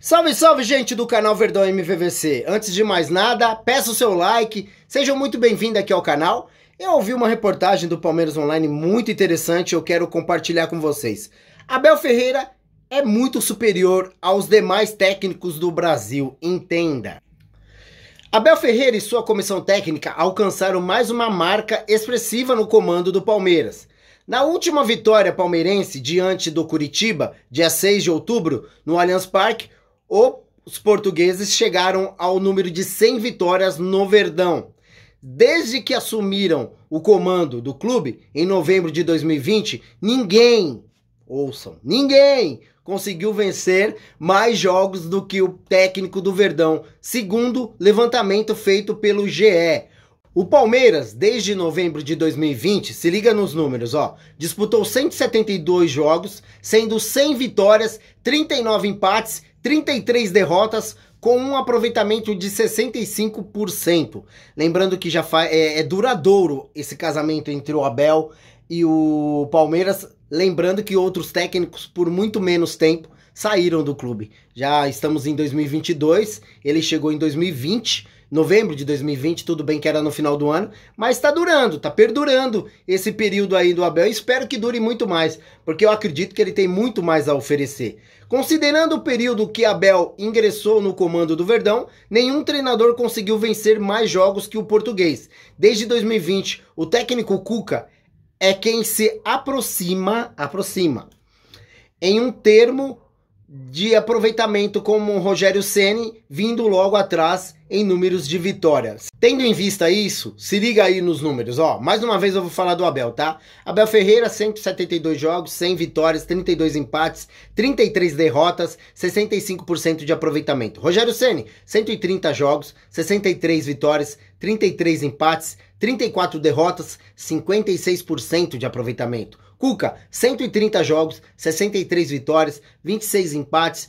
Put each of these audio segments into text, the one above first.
Salve, salve, gente do canal Verdão MVVC. Antes de mais nada, peço o seu like, sejam muito bem-vindos aqui ao canal. Eu ouvi uma reportagem do Palmeiras Online muito interessante, eu quero compartilhar com vocês. Abel Ferreira é muito superior aos demais técnicos do Brasil, entenda. Abel Ferreira e sua comissão técnica alcançaram mais uma marca expressiva no comando do Palmeiras. Na última vitória palmeirense diante do Curitiba, dia 6 de outubro, no Allianz Parque, os portugueses chegaram ao número de 100 vitórias no Verdão. Desde que assumiram o comando do clube em novembro de 2020, ninguém, ouçam, ninguém conseguiu vencer mais jogos do que o técnico do Verdão, segundo levantamento feito pelo GE. O Palmeiras, desde novembro de 2020, se liga nos números, ó, disputou 172 jogos, sendo 100 vitórias, 39 empates 33 derrotas com um aproveitamento de 65%. Lembrando que já é, é duradouro esse casamento entre o Abel e o Palmeiras. Lembrando que outros técnicos, por muito menos tempo, saíram do clube. Já estamos em 2022, ele chegou em 2020 novembro de 2020, tudo bem que era no final do ano, mas está durando, está perdurando esse período aí do Abel. Espero que dure muito mais, porque eu acredito que ele tem muito mais a oferecer. Considerando o período que Abel ingressou no comando do Verdão, nenhum treinador conseguiu vencer mais jogos que o português. Desde 2020, o técnico Cuca é quem se aproxima, aproxima em um termo de aproveitamento como o Rogério Ceni vindo logo atrás em números de vitórias. Tendo em vista isso, se liga aí nos números, ó. Mais uma vez eu vou falar do Abel, tá? Abel Ferreira, 172 jogos, 100 vitórias, 32 empates, 33 derrotas, 65% de aproveitamento. Rogério Ceni, 130 jogos, 63 vitórias, 33 empates, 34 derrotas, 56% de aproveitamento. Cuca, 130 jogos, 63 vitórias, 26 empates,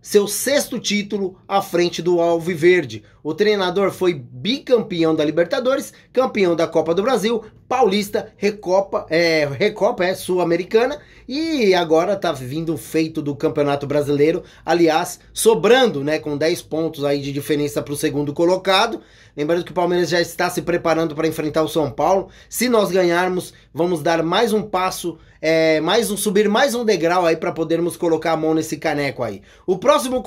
seu sexto título à frente do Alviverde. O treinador foi bicampeão da Libertadores, campeão da Copa do Brasil, Paulista, Recopa, é, Recopa é Sul-Americana e agora tá vindo o feito do Campeonato Brasileiro, aliás, sobrando, né, com 10 pontos aí de diferença para o segundo colocado. Lembrando que o Palmeiras já está se preparando para enfrentar o São Paulo. Se nós ganharmos, vamos dar mais um passo, é, mais um subir mais um degrau aí para podermos colocar a mão nesse caneco aí. O próximo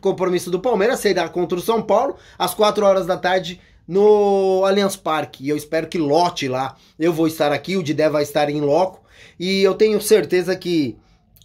compromisso do Palmeiras será contra o São Paulo às 4 horas da tarde no Allianz Parque. E eu espero que lote lá. Eu vou estar aqui, o Didé vai estar em loco. E eu tenho certeza que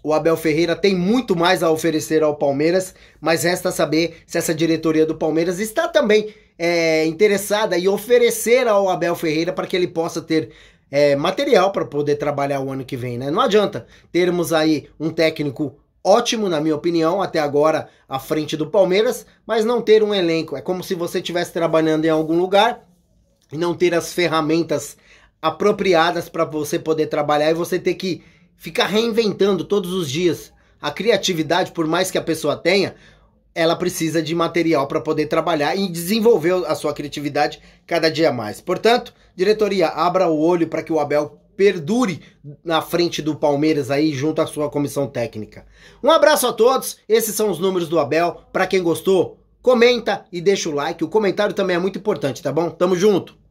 o Abel Ferreira tem muito mais a oferecer ao Palmeiras, mas resta saber se essa diretoria do Palmeiras está também é, interessada em oferecer ao Abel Ferreira para que ele possa ter é, material para poder trabalhar o ano que vem, né? Não adianta termos aí um técnico ótimo, na minha opinião, até agora à frente do Palmeiras, mas não ter um elenco. É como se você estivesse trabalhando em algum lugar e não ter as ferramentas apropriadas para você poder trabalhar e você ter que ficar reinventando todos os dias. A criatividade, por mais que a pessoa tenha, ela precisa de material para poder trabalhar e desenvolver a sua criatividade cada dia mais. Portanto, diretoria, abra o olho para que o Abel perdure na frente do Palmeiras aí junto à sua comissão técnica. Um abraço a todos. Esses são os números do Abel. Para quem gostou, comenta e deixa o like. O comentário também é muito importante, tá bom? Tamo junto.